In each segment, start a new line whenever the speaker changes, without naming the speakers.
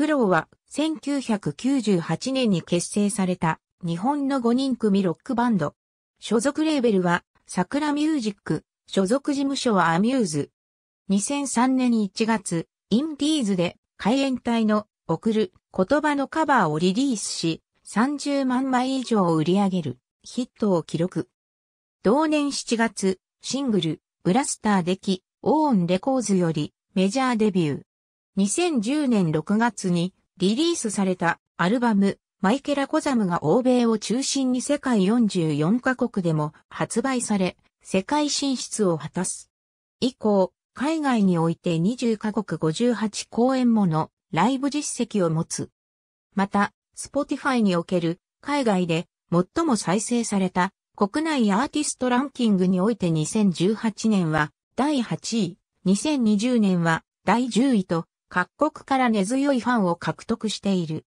フローは1998年に結成された日本の5人組ロックバンド。所属レーベルは桜ミュージック、所属事務所はアミューズ。2003年1月、インディーズで海援隊の送る言葉のカバーをリリースし、30万枚以上を売り上げるヒットを記録。同年7月、シングル、ブラスター出来。オーンレコーズよりメジャーデビュー。2010年6月にリリースされたアルバムマイケラ・コザムが欧米を中心に世界44カ国でも発売され、世界進出を果たす。以降、海外において20カ国58公演ものライブ実績を持つ。また、スポティファイにおける海外で最も再生された国内アーティストランキングにおいて2018年は第8位、2020年は第10位と各国から根強いファンを獲得している。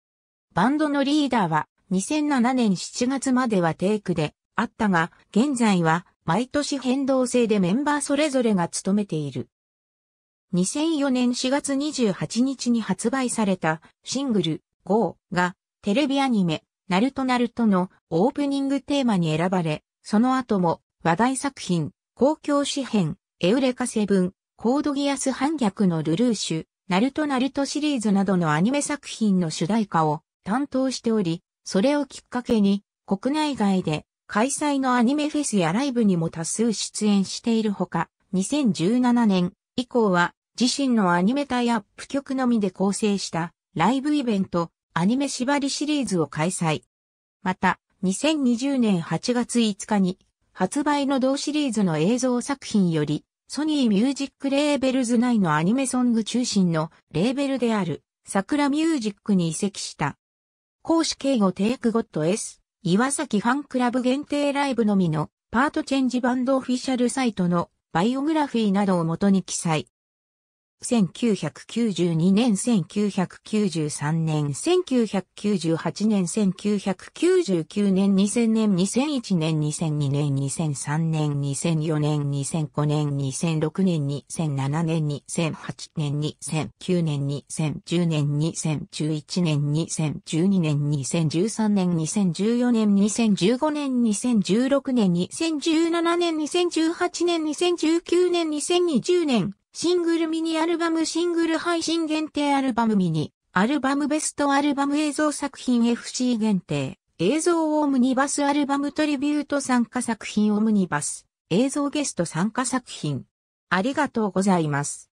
バンドのリーダーは2007年7月まではテイクであったが、現在は毎年変動制でメンバーそれぞれが務めている。2004年4月28日に発売されたシングル GO がテレビアニメナルトナルトのオープニングテーマに選ばれ、その後も話題作品公共詩編エウレカセブンコードギアス反逆のルルーシュナルトナルトシリーズなどのアニメ作品の主題歌を担当しており、それをきっかけに国内外で開催のアニメフェスやライブにも多数出演しているほか、2017年以降は自身のアニメタイアップ曲のみで構成したライブイベントアニメ縛りシリーズを開催。また、2020年8月5日に発売の同シリーズの映像作品よりソニーミュージックレーベルズ内のアニメソング中心のレーベルである、桜ミュージックに移籍した。公式敬語テイクゴッド S、岩崎ファンクラブ限定ライブのみのパートチェンジバンドオフィシャルサイトのバイオグラフィーなどを元に記載。1992年、1993年、1998年、1999年、2000年、2001年、2002年、2003年、2004年、2005年、2006年、2007年、2008年、2009年、2010年、2011年、2012年、2013年、2014年、2015年、2016年、2017年、2018年、2019年、2020年、シングルミニアルバムシングル配信限定アルバムミニ、アルバムベストアルバム映像作品 FC 限定、映像オムニバスアルバムトリビュート参加作品オムニバス、映像ゲスト参加作品。ありがとうございます。